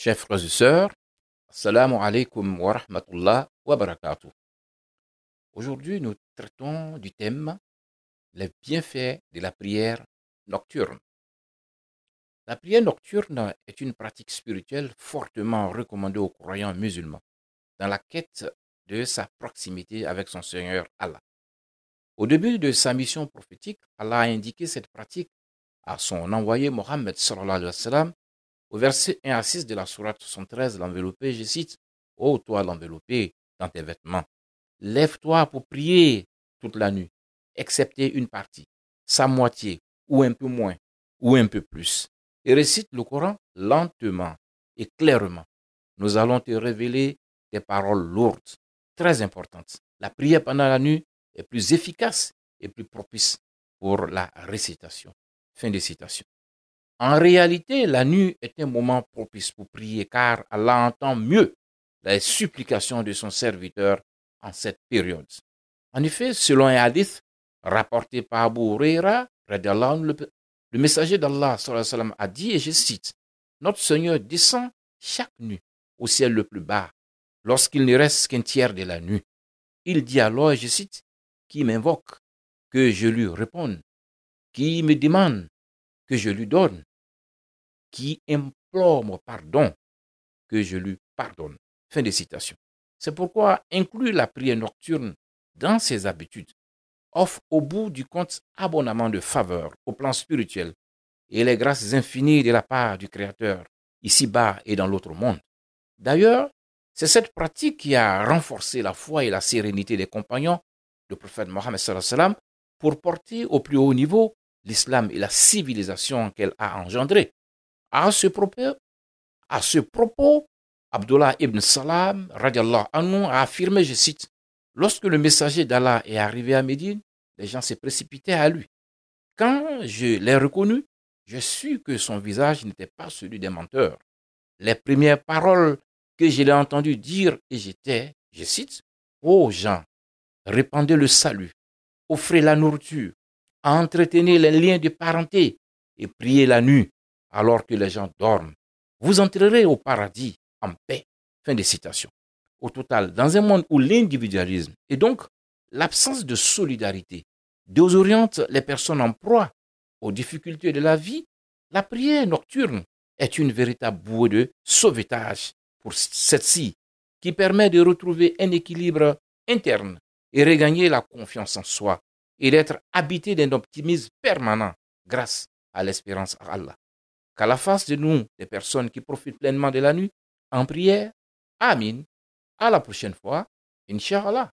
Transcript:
Chers frères Assalamu alaikum wa rahmatullah wa barakatuh. Aujourd'hui, nous traitons du thème Les bienfaits de la prière nocturne. La prière nocturne est une pratique spirituelle fortement recommandée aux croyants musulmans dans la quête de sa proximité avec son Seigneur Allah. Au début de sa mission prophétique, Allah a indiqué cette pratique à son envoyé Mohammed sallallahu alayhi au verset 1 à 6 de la Sourate 73, l'enveloppé, je cite Ô oh, toi l'enveloppé dans tes vêtements, lève-toi pour prier toute la nuit, excepté une partie, sa moitié, ou un peu moins, ou un peu plus. Et récite le Coran lentement et clairement. Nous allons te révéler des paroles lourdes, très importantes. La prière pendant la nuit est plus efficace et plus propice pour la récitation. Fin de citation. En réalité, la nuit est un moment propice pour prier car Allah entend mieux les supplications de son serviteur en cette période. En effet, selon un hadith rapporté par Abu Huraira, le, le messager d'Allah a dit, et je cite, Notre Seigneur descend chaque nuit au ciel le plus bas, lorsqu'il ne reste qu'un tiers de la nuit. Il dit alors, et je cite, Qui m'invoque, que je lui réponde, qui me demande, que je lui donne qui implore mon pardon, que je lui pardonne. Fin de citation. C'est pourquoi inclure la prière nocturne dans ses habitudes offre au bout du compte abondamment de faveurs au plan spirituel et les grâces infinies de la part du Créateur, ici-bas et dans l'autre monde. D'ailleurs, c'est cette pratique qui a renforcé la foi et la sérénité des compagnons du prophète Mohammed pour porter au plus haut niveau l'islam et la civilisation qu'elle a engendrée. À ce propos, à ce propos Abdullah ibn Salam anhu, a affirmé, je cite, Lorsque le messager d'Allah est arrivé à Médine, les gens se précipitaient à lui. Quand je l'ai reconnu, je sus que son visage n'était pas celui des menteurs. Les premières paroles que je l'ai entendu dire et j'étais, je cite, Ô gens, répandez le salut, offrez la nourriture, entretenez les liens de parenté et priez la nuit alors que les gens dorment. Vous entrerez au paradis en paix. Fin de citation. Au total, dans un monde où l'individualisme et donc l'absence de solidarité désorientent les personnes en proie aux difficultés de la vie, la prière nocturne est une véritable bouée de sauvetage pour celle-ci, qui permet de retrouver un équilibre interne et regagner la confiance en soi et d'être habité d'un optimisme permanent grâce à l'espérance à Allah qu'à la face de nous, des personnes qui profitent pleinement de la nuit, en prière. Amin. À la prochaine fois. Inch'Allah.